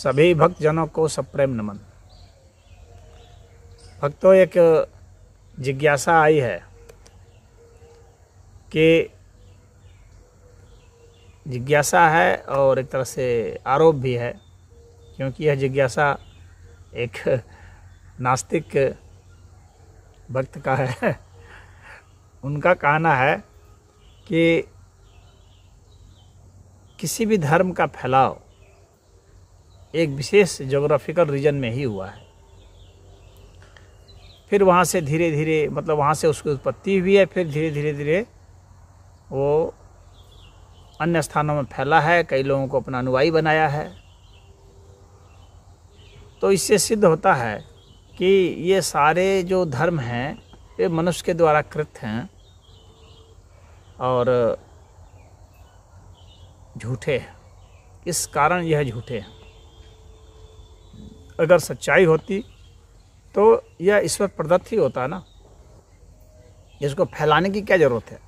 सभी भक्तजनों को सप्रेम नमन भक्तों एक जिज्ञासा आई है कि जिज्ञासा है और एक तरह से आरोप भी है क्योंकि यह जिज्ञासा एक नास्तिक भक्त का है उनका कहना है कि किसी भी धर्म का फैलाव एक विशेष जोग्राफिकल रीजन में ही हुआ है फिर वहाँ से धीरे धीरे मतलब वहाँ से उसकी उत्पत्ति हुई है फिर धीरे धीरे धीरे वो अन्य स्थानों में फैला है कई लोगों को अपना अनुवाई बनाया है तो इससे सिद्ध होता है कि ये सारे जो धर्म हैं ये मनुष्य के द्वारा कृत हैं और झूठे हैं इस कारण यह झूठे हैं अगर सच्चाई होती तो यह ईश्वर प्रदत्त ही होता ना इसको फैलाने की क्या ज़रूरत है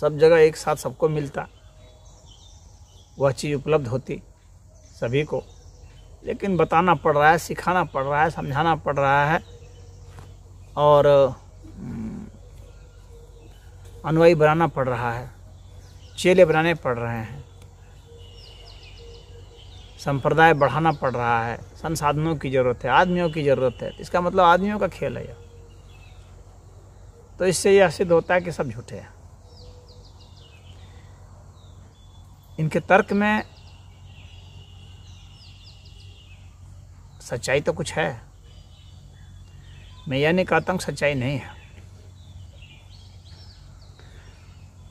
सब जगह एक साथ सबको मिलता वह चीज़ उपलब्ध होती सभी को लेकिन बताना पड़ रहा है सिखाना पड़ रहा है समझाना पड़ रहा है और हम्म, अनुयायी बनाना पड़ रहा है चेले बनाने पड़ रहे हैं संप्रदाय बढ़ाना पड़ रहा है संसाधनों की ज़रूरत है आदमियों की ज़रूरत है इसका मतलब आदमियों का खेल है यह तो इससे यह सिद्ध होता है कि सब झूठे हैं इनके तर्क में सच्चाई तो कुछ है मैं यह नहीं कहता हूँ सच्चाई नहीं है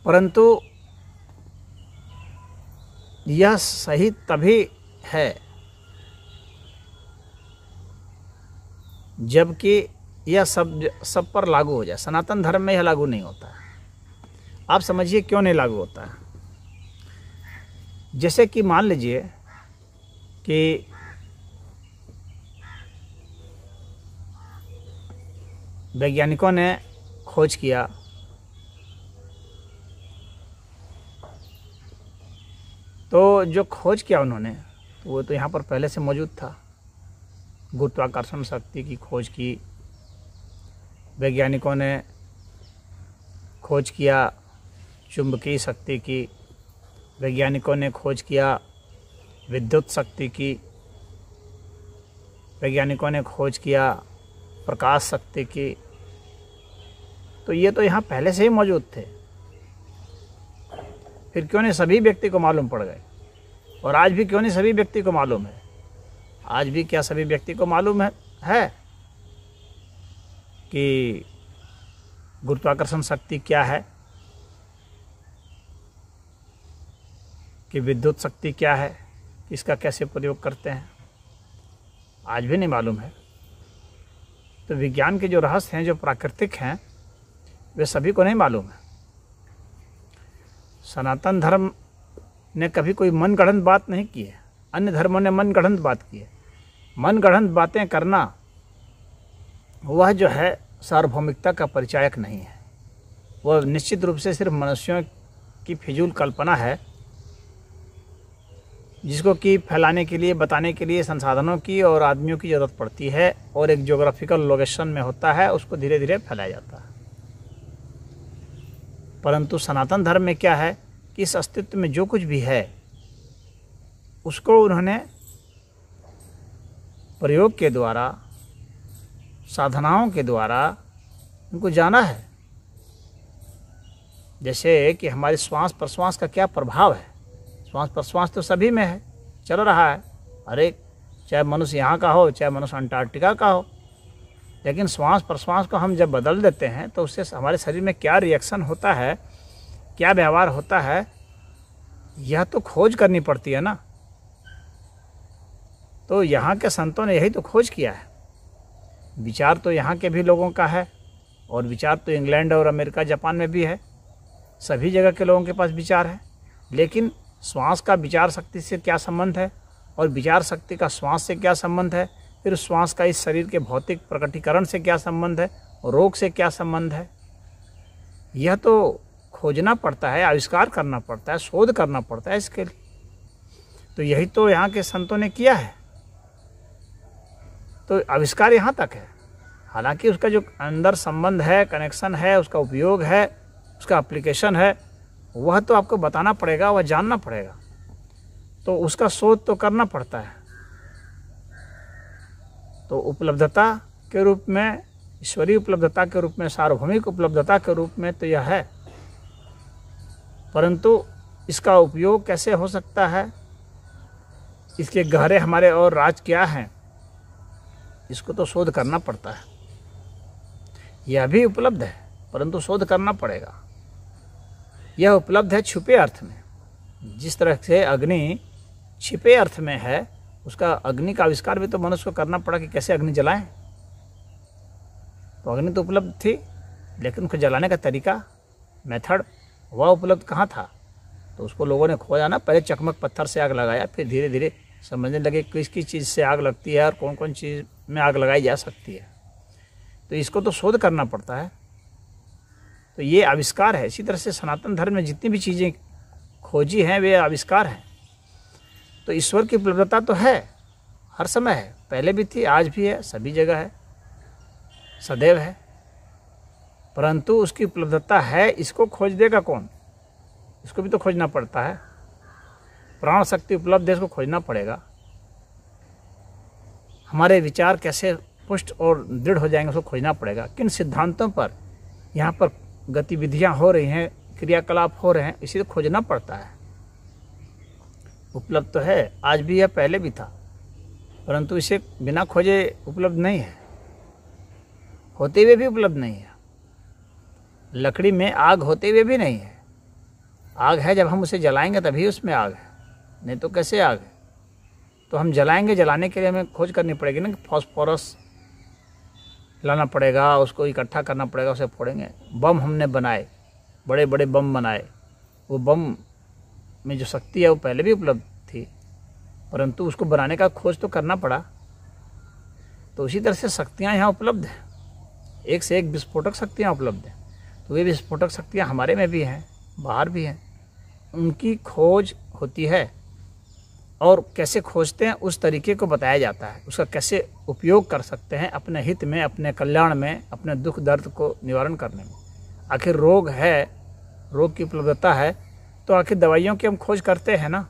परंतु यह सही तभी है जबकि यह सब सब पर लागू हो जाए सनातन धर्म में यह लागू नहीं होता आप समझिए क्यों नहीं लागू होता है जैसे कि मान लीजिए कि वैज्ञानिकों ने खोज किया तो जो खोज किया उन्होंने तो वो तो यहाँ पर पहले से मौजूद था गुरुत्वाकर्षण शक्ति की खोज की वैज्ञानिकों ने खोज किया चुंबकीय शक्ति की वैज्ञानिकों ने खोज किया विद्युत शक्ति की वैज्ञानिकों ने खोज किया प्रकाश शक्ति की तो ये तो यहाँ पहले से ही मौजूद थे फिर क्यों नहीं सभी व्यक्ति को मालूम पड़ गए और आज भी क्यों नहीं सभी व्यक्ति को मालूम है आज भी क्या सभी व्यक्ति को मालूम है, है कि गुरुत्वाकर्षण शक्ति क्या है कि विद्युत शक्ति क्या है इसका कैसे प्रयोग करते हैं आज भी नहीं मालूम है तो विज्ञान के जो रहस्य हैं जो प्राकृतिक हैं वे सभी को नहीं मालूम है सनातन धर्म ने कभी कोई मन गढ़ंत बात नहीं की है अन्य धर्मों ने मन गढ़ंत बात की है मन गढ़ंत बातें करना वह जो है सार्वभौमिकता का परिचायक नहीं है वह निश्चित रूप से सिर्फ मनुष्यों की फिजूल कल्पना है जिसको कि फैलाने के लिए बताने के लिए संसाधनों की और आदमियों की ज़रूरत पड़ती है और एक जोग्राफिकल लोकेशन में होता है उसको धीरे धीरे फैलाया जाता है परंतु सनातन धर्म में क्या है कि इस अस्तित्व में जो कुछ भी है उसको उन्होंने प्रयोग के द्वारा साधनाओं के द्वारा उनको जाना है जैसे कि हमारे श्वास प्रश्वास का क्या प्रभाव है श्वास प्रश्वास तो सभी में है चल रहा है अरे चाहे मनुष्य यहाँ का हो चाहे मनुष्य अंटार्कटिका का हो लेकिन श्वास प्रश्वास को हम जब बदल देते हैं तो उससे हमारे शरीर में क्या रिएक्शन होता है क्या व्यवहार होता है यह तो खोज करनी पड़ती है ना तो यहाँ के संतों ने यही तो खोज किया है विचार तो यहाँ के भी लोगों का है और विचार तो इंग्लैंड और अमेरिका जापान में भी है सभी जगह के लोगों के पास विचार है लेकिन श्वास का विचार शक्ति से क्या संबंध है और विचार शक्ति का श्वास से क्या संबंध है फिर श्वास का इस शरीर के भौतिक प्रकटीकरण से क्या संबंध है रोग से क्या संबंध है यह तो खोजना पड़ता है आविष्कार करना पड़ता है शोध करना पड़ता है इसके लिए तो यही तो यहाँ के संतों ने किया है तो आविष्कार यहाँ तक है हालांकि उसका जो अंदर संबंध है कनेक्शन है उसका उपयोग है उसका अप्लीकेशन है वह तो आपको बताना पड़ेगा वह जानना पड़ेगा तो उसका शोध तो करना पड़ता है तो उपलब्धता के रूप में ईश्वरीय उपलब्धता के रूप में सार्वभौमिक उपलब्धता के रूप में तो यह है परंतु इसका उपयोग कैसे हो सकता है इसके गहरे हमारे और राज क्या हैं इसको तो शोध करना पड़ता है यह भी उपलब्ध है परंतु शोध करना पड़ेगा यह उपलब्ध है छुपे अर्थ में जिस तरह से अग्नि छिपे अर्थ में है उसका अग्नि का आविष्कार भी तो मनुष्य को करना पड़ा कि कैसे अग्नि जलाएं तो अग्नि तो उपलब्ध थी लेकिन उसको जलाने का तरीका मेथड वह उपलब्ध कहाँ था तो उसको लोगों ने खोया ना पहले चकमक पत्थर से आग लगाया फिर धीरे धीरे समझने लगे किस किस चीज़ से आग लगती है और कौन कौन चीज़ में आग लगाई जा सकती है तो इसको तो शोध करना पड़ता है तो ये आविष्कार है इसी तरह से सनातन धर्म में जितनी भी चीज़ें खोजी हैं वे आविष्कार हैं तो ईश्वर की उपलब्धता तो है हर समय है पहले भी थी आज भी है सभी जगह है सदैव है परंतु उसकी उपलब्धता है इसको खोज देगा कौन इसको भी तो खोजना पड़ता है प्राण शक्ति उपलब्ध है इसको खोजना पड़ेगा हमारे विचार कैसे पुष्ट और दृढ़ हो जाएंगे उसको खोजना पड़ेगा किन सिद्धांतों पर यहाँ पर गतिविधियां हो रही हैं क्रियाकलाप हो रहे हैं इसे खोजना पड़ता है उपलब्ध तो है आज भी है पहले भी था परंतु इसे बिना खोजे उपलब्ध नहीं है होते हुए भी उपलब्ध नहीं है लकड़ी में आग होते हुए भी नहीं है आग है जब हम उसे जलाएंगे तभी उसमें आग है नहीं तो कैसे आग है तो हम जलाएंगे जलाने के लिए हमें खोज करनी पड़ेगी ना कि फॉस्फोरस लाना पड़ेगा उसको इकट्ठा करना पड़ेगा उसे फोड़ेंगे बम हमने बनाए बड़े बड़े बम बनाए वो बम में जो शक्ति है वो पहले भी उपलब्ध थी परंतु उसको बनाने का खोज तो करना पड़ा तो उसी तरह से शक्तियाँ यहाँ उपलब्ध हैं एक से एक विस्फोटक शक्तियाँ उपलब्ध हैं तो ये विस्फोटक शक्तियाँ हमारे में भी हैं बाहर भी हैं उनकी खोज होती है और कैसे खोजते हैं उस तरीके को बताया जाता है उसका कैसे उपयोग कर सकते हैं अपने हित में अपने कल्याण में अपने दुख दर्द को निवारण करने में आखिर रोग है रोग की उपलब्धता है तो आखिर दवाइयों की हम खोज करते हैं ना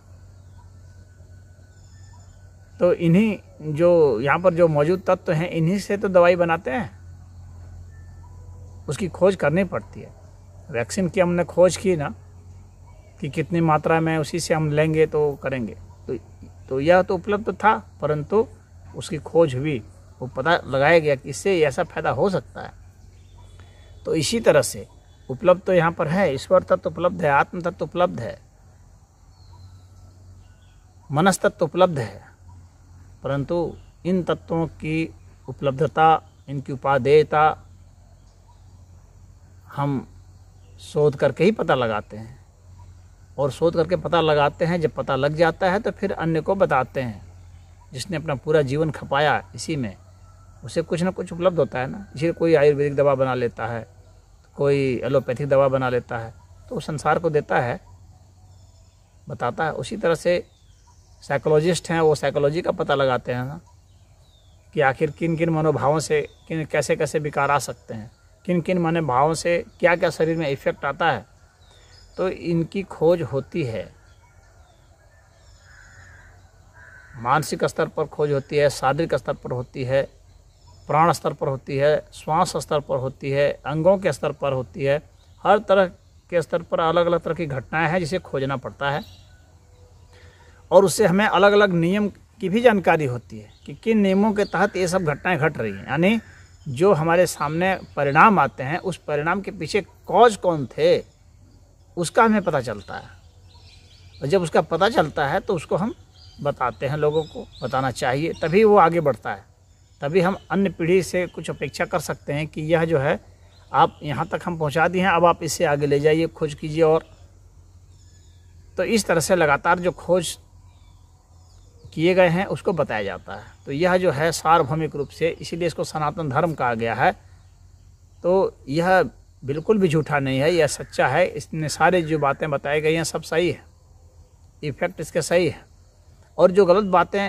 तो इन्हीं जो यहाँ पर जो मौजूद तत्व हैं इन्हीं से तो दवाई बनाते हैं उसकी खोज करनी पड़ती है वैक्सीन की हमने खोज की ना कि कितनी मात्रा में उसी से हम लेंगे तो करेंगे तो तो यह तो उपलब्ध तो था परंतु उसकी खोज हुई वो पता लगाया गया कि इससे ऐसा फायदा हो सकता है तो इसी तरह से उपलब्ध तो यहाँ पर है ईश्वर तत्व तो उपलब्ध है आत्म तत्व तो उपलब्ध है मनस तत्व उपलब्ध है परंतु इन तत्वों की उपलब्धता इनकी उपादेयता हम शोध करके ही पता लगाते हैं और शोध करके पता लगाते हैं जब पता लग जाता है तो फिर अन्य को बताते हैं जिसने अपना पूरा जीवन खपाया इसी में उसे कुछ ना कुछ उपलब्ध होता है ना इसलिए कोई आयुर्वेदिक दवा बना लेता है कोई एलोपैथिक दवा बना लेता है तो संसार को देता है बताता है उसी तरह से साइकोलॉजिस्ट हैं वो साइकोलॉजी का पता लगाते हैं ना कि आखिर किन किन मनोभावों से किन कैसे कैसे विकार आ सकते हैं किन किन मनोभावों से क्या क्या शरीर में इफेक्ट आता है तो इनकी खोज होती है मानसिक स्तर पर खोज होती है शारीरिक स्तर पर होती है प्राण स्तर पर होती है श्वास स्तर पर होती है अंगों के स्तर पर होती है हर तरह के स्तर पर अलग अलग तरह की घटनाएं हैं जिसे खोजना पड़ता है और उससे हमें अलग अलग नियम की भी जानकारी होती है कि किन नियमों के तहत ये सब घटनाएं घट रही हैं यानी जो हमारे सामने परिणाम आते हैं उस परिणाम के पीछे कॉज कौन थे उसका हमें पता चलता है और जब उसका पता चलता है तो उसको हम बताते हैं लोगों को बताना चाहिए तभी वो आगे बढ़ता है तभी हम अन्य पीढ़ी से कुछ अपेक्षा कर सकते हैं कि यह जो है आप यहाँ तक हम पहुँचा दिए हैं अब आप इसे आगे ले जाइए खोज कीजिए और तो इस तरह से लगातार जो खोज किए गए हैं उसको बताया जाता है तो यह जो है सार्वभौमिक रूप से इसीलिए इसको सनातन धर्म कहा गया है तो यह बिल्कुल भी झूठा नहीं है यह सच्चा है इसने सारे जो बातें बताई गई हैं सब सही है इफ़ेक्ट इसके सही है और जो गलत बातें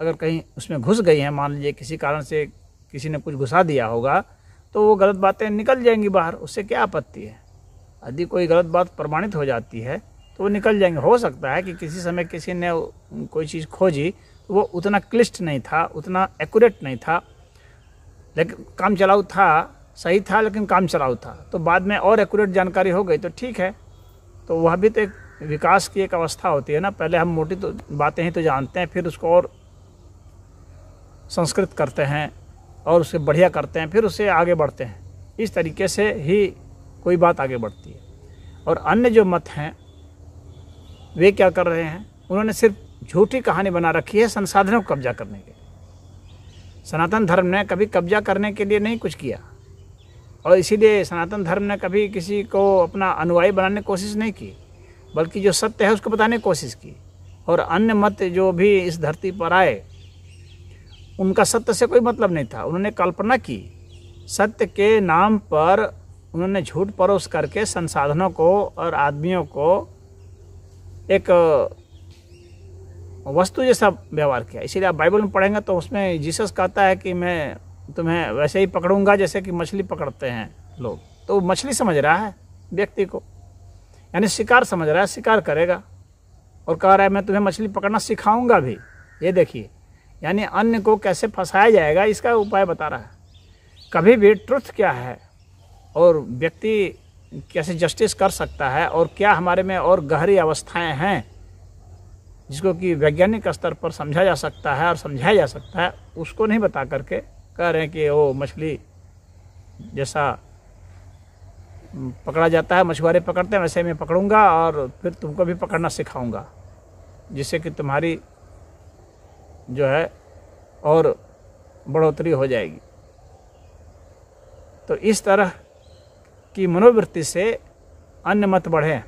अगर कहीं उसमें घुस गई हैं मान लीजिए किसी कारण से किसी ने कुछ घुसा दिया होगा तो वो गलत बातें निकल जाएंगी बाहर उससे क्या आपत्ति है यदि कोई गलत बात प्रमाणित हो जाती है तो वो निकल जाएंगे हो सकता है कि किसी समय किसी ने कोई चीज़ खोजी तो वो उतना क्लिष्ट नहीं था उतना एक्यूरेट नहीं था लेकिन काम चलाऊ था सही था लेकिन काम चलाऊ था तो बाद में और एक्यूरेट जानकारी हो गई तो ठीक है तो वह भी तो एक विकास की एक अवस्था होती है ना पहले हम मोटी तो बातें ही तो जानते हैं फिर उसको और संस्कृत करते हैं और उसे बढ़िया करते हैं फिर उसे आगे बढ़ते हैं इस तरीके से ही कोई बात आगे बढ़ती है और अन्य जो मत हैं वे क्या कर रहे हैं उन्होंने सिर्फ झूठी कहानी बना रखी है संसाधनों को कब्जा करने के सनातन धर्म ने कभी कब्जा करने के लिए नहीं कुछ किया और इसीलिए सनातन धर्म ने कभी किसी को अपना अनुयायी बनाने की कोशिश नहीं की बल्कि जो सत्य है उसको बताने की कोशिश की और अन्य मत जो भी इस धरती पर आए उनका सत्य से कोई मतलब नहीं था उन्होंने कल्पना की सत्य के नाम पर उन्होंने झूठ परोस करके संसाधनों को और आदमियों को एक वस्तु जैसा व्यवहार किया इसीलिए आप बाइबल में पढ़ेंगे तो उसमें जीसस कहता है कि मैं तुम्हें वैसे ही पकड़ूंगा जैसे कि मछली पकड़ते हैं लोग तो मछली समझ रहा है व्यक्ति को यानी शिकार समझ रहा है शिकार करेगा और कह रहा है मैं तुम्हें मछली पकड़ना सिखाऊंगा भी ये देखिए यानी अन्य को कैसे फंसाया जाएगा इसका उपाय बता रहा है कभी भी ट्रुथ क्या है और व्यक्ति कैसे जस्टिस कर सकता है और क्या हमारे में और गहरी अवस्थाएं हैं जिसको कि वैज्ञानिक स्तर पर समझा जा सकता है और समझाया जा सकता है उसको नहीं बता करके कह रहे हैं कि वो मछली जैसा पकड़ा जाता है मछुआरे पकड़ते हैं वैसे मैं पकड़ूंगा और फिर तुमको भी पकड़ना सिखाऊंगा जिससे कि तुम्हारी जो है और बढ़ोतरी हो जाएगी तो इस तरह की मनोवृत्ति से अन्य मत बढ़ें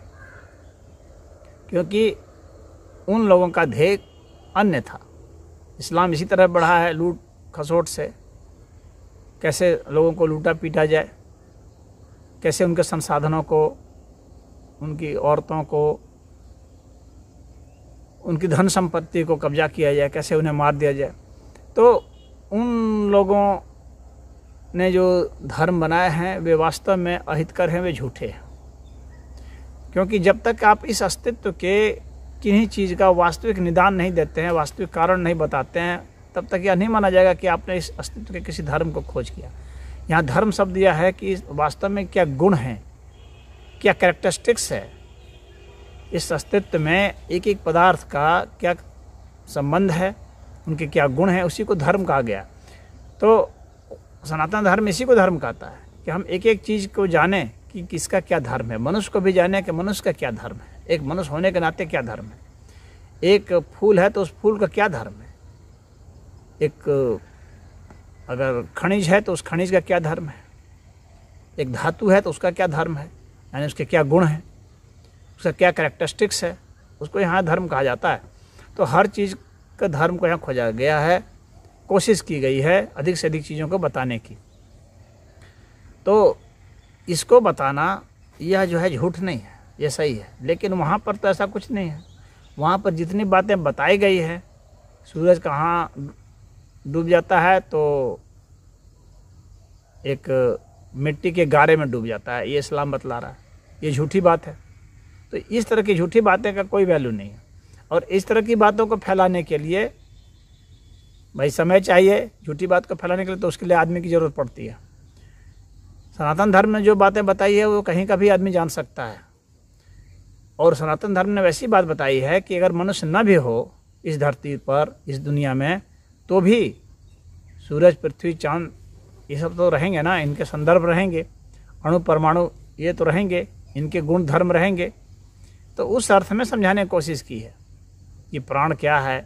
क्योंकि उन लोगों का ध्येय अन्य था इस्लाम इसी तरह बढ़ा है लूट खसोट से कैसे लोगों को लूटा पीटा जाए कैसे उनके संसाधनों को उनकी औरतों को उनकी धन संपत्ति को कब्जा किया जाए कैसे उन्हें मार दिया जाए तो उन लोगों ने जो धर्म बनाए हैं वे वास्तव में अहितकर हैं वे झूठे हैं क्योंकि जब तक आप इस अस्तित्व के किन्हीं चीज़ का वास्तविक निदान नहीं देते हैं वास्तविक कारण नहीं बताते हैं तब तक यह नहीं माना जाएगा कि आपने इस अस्तित्व के किसी धर्म को खोज किया यहाँ धर्म शब्द यह है कि वास्तव में क्या गुण हैं क्या करेक्टरिस्टिक्स है इस अस्तित्व में एक एक पदार्थ का क्या संबंध है उनके क्या गुण हैं उसी को धर्म कहा गया तो सनातन धर्म इसी को धर्म कहता है कि हम एक एक चीज़ को जाने कि किसका क्या धर्म है मनुष्य को भी जाने कि मनुष्य का क्या धर्म है एक मनुष्य होने के नाते क्या धर्म है एक फूल है तो उस फूल का क्या धर्म है एक अगर खनिज है तो उस खनिज का क्या धर्म है एक धातु है तो उसका क्या धर्म है यानी उसके क्या गुण हैं उसका क्या करेक्टरिस्टिक्स है उसको यहाँ धर्म कहा जाता है तो हर चीज़ का धर्म को यहाँ खोजा गया है कोशिश की गई है अधिक से अधिक चीज़ों को बताने की तो इसको बताना यह जो है झूठ नहीं है यह सही है लेकिन वहाँ पर तो ऐसा कुछ नहीं है वहाँ पर जितनी बातें बताई गई है सूरज कहाँ डूब जाता है तो एक मिट्टी के गारे में डूब जाता है ये इस्लाम बतला रहा है ये झूठी बात है तो इस तरह की झूठी बातें का कोई वैल्यू नहीं है और इस तरह की बातों को फैलाने के लिए भाई समय चाहिए झूठी बात को फैलाने के लिए तो उसके लिए आदमी की ज़रूरत पड़ती है सनातन धर्म ने जो बातें बताई है वो कहीं का भी आदमी जान सकता है और सनातन धर्म ने वैसी बात बताई है कि अगर मनुष्य न भी हो इस धरती पर इस दुनिया में तो भी सूरज पृथ्वी चांद ये सब तो रहेंगे ना इनके संदर्भ रहेंगे अणु परमाणु ये तो रहेंगे इनके गुण धर्म रहेंगे तो उस अर्थ में समझाने की कोशिश की है कि प्राण क्या है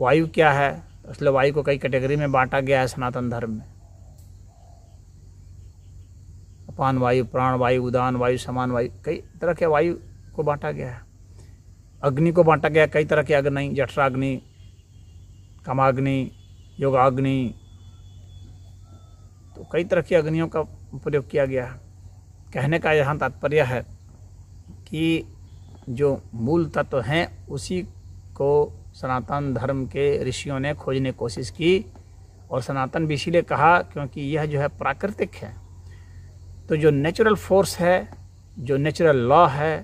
वायु क्या है इसलिए वायु को कई कैटेगरी में बांटा गया है सनातन धर्म में अपान वायु प्राण वायु उदान वायु समान वायु कई तरह के वायु को बांटा गया है अग्नि को बांटा गया कई तरह के अग्नि जठराग्नि कमाग्नि योगाग्नि तो कई तरह की अग्नियों का प्रयोग किया गया है कहने का यहाँ तात्पर्य है कि जो मूल तत्व हैं उसी को सनातन धर्म के ऋषियों ने खोजने की कोशिश की और सनातन भी इसीलिए कहा क्योंकि यह जो है प्राकृतिक है तो जो नेचुरल फोर्स है जो नेचुरल लॉ है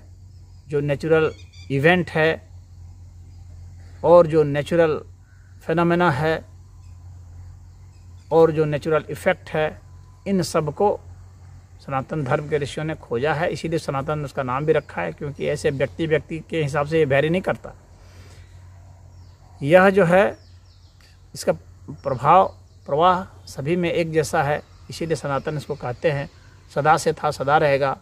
जो नेचुरल इवेंट है और जो नेचुरल फेनमिना है और जो नेचुरल इफ़ेक्ट है इन सब को सनातन धर्म के ऋषियों ने खोजा है इसीलिए सनातन ने उसका नाम भी रखा है क्योंकि ऐसे व्यक्ति व्यक्ति के हिसाब से ये वैरी नहीं करता यह जो है इसका प्रभाव प्रवाह सभी में एक जैसा है इसीलिए सनातन इसको कहते हैं सदा से था सदा रहेगा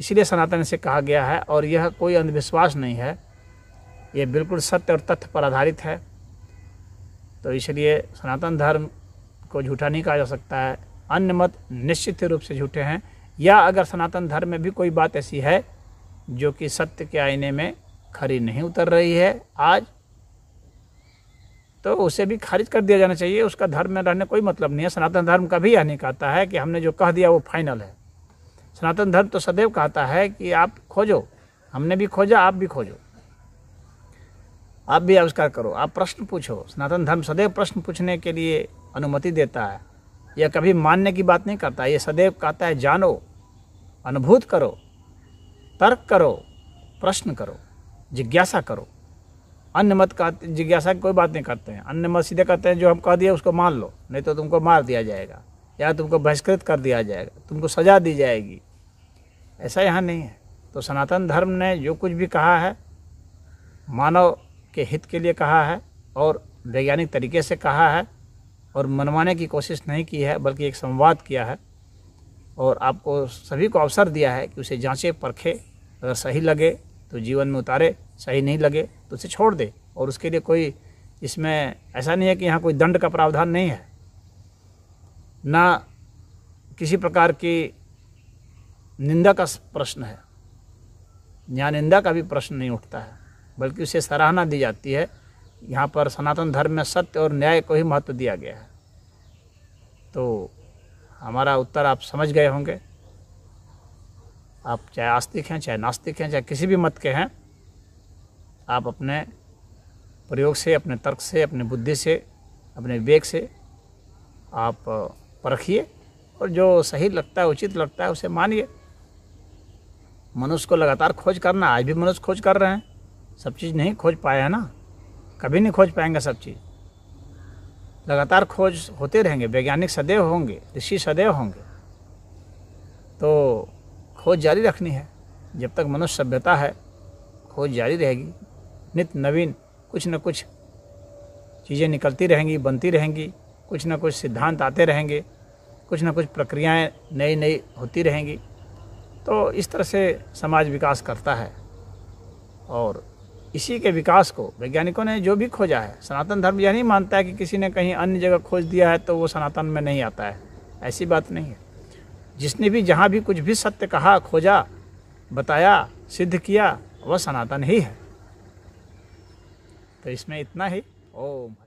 इसीलिए सनातन से कहा गया है और यह कोई अंधविश्वास नहीं है ये बिल्कुल सत्य और तथ्य पर आधारित है तो इसलिए सनातन धर्म को झूठा नहीं कहा जा सकता है अन्य मत निश्चित रूप से झूठे हैं या अगर सनातन धर्म में भी कोई बात ऐसी है जो कि सत्य के आईने में खरी नहीं उतर रही है आज तो उसे भी खारिज कर दिया जाना चाहिए उसका धर्म में रहने कोई मतलब नहीं है सनातन धर्म का भी यह नहीं कहता है कि हमने जो कह दिया वो फाइनल है सनातन धर्म तो सदैव कहता है कि आप खोजो हमने भी खोजा आप भी खोजो आप भी आविष्कार करो आप प्रश्न पूछो सनातन धर्म सदैव प्रश्न पूछने के लिए अनुमति देता है यह कभी मानने की बात नहीं करता यह सदैव कहता है जानो अनुभूत करो तर्क करो प्रश्न करो जिज्ञासा करो अन्य मत का जिज्ञासा की कोई बात नहीं करते हैं अन्य मत सीधे कहते हैं जो हम कह दिए उसको मान लो नहीं तो तुमको मार दिया जाएगा या तुमको बहिष्कृत कर दिया जाएगा तुमको सजा दी जाएगी ऐसा यहाँ नहीं है तो सनातन धर्म ने जो कुछ भी कहा है मानव के हित के लिए कहा है और वैज्ञानिक तरीके से कहा है और मनवाने की कोशिश नहीं की है बल्कि एक संवाद किया है और आपको सभी को अवसर दिया है कि उसे जांचे परखे अगर सही लगे तो जीवन में उतारे सही नहीं लगे तो उसे छोड़ दे और उसके लिए कोई इसमें ऐसा नहीं है कि यहाँ कोई दंड का प्रावधान नहीं है ना किसी प्रकार की निंदा का प्रश्न है यहाँ निंदा का भी प्रश्न नहीं उठता है बल्कि उसे सराहना दी जाती है यहाँ पर सनातन धर्म में सत्य और न्याय को ही महत्व दिया गया है तो हमारा उत्तर आप समझ गए होंगे आप चाहे आस्तिक हैं चाहे नास्तिक हैं चाहे किसी भी मत के हैं आप अपने प्रयोग से अपने तर्क से अपने बुद्धि से अपने विवेक से आप परखिए और जो सही लगता है उचित लगता है उसे मानिए मनुष्य को लगातार खोज करना आज भी मनुष्य खोज कर रहे हैं सब चीज़ नहीं खोज पाया है ना कभी नहीं खोज पाएंगे सब चीज़ लगातार खोज होते रहेंगे वैज्ञानिक सदैव होंगे ऋषि सदैव होंगे तो खोज जारी रखनी है जब तक मनुष्य सभ्यता है खोज जारी रहेगी नित नवीन कुछ न कुछ चीज़ें निकलती रहेंगी बनती रहेंगी कुछ न कुछ सिद्धांत आते रहेंगे कुछ न कुछ प्रक्रियाएं नई नई होती रहेंगी तो इस तरह से समाज विकास करता है और इसी के विकास को वैज्ञानिकों ने जो भी खोजा है सनातन धर्म यह नहीं मानता है कि किसी ने कहीं अन्य जगह खोज दिया है तो वो सनातन में नहीं आता है ऐसी बात नहीं है जिसने भी जहाँ भी कुछ भी सत्य कहा खोजा बताया सिद्ध किया वह सनातन ही है तो इसमें इतना ही ओम